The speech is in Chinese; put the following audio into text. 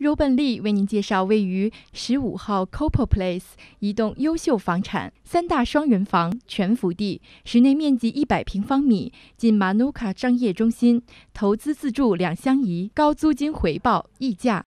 Roben Lee 为您介绍位于十五号 c o p a r Place 一栋优秀房产，三大双人房，全福地，室内面积一百平方米，近 Manuka 商业中心，投资自住两相宜，高租金回报，溢价。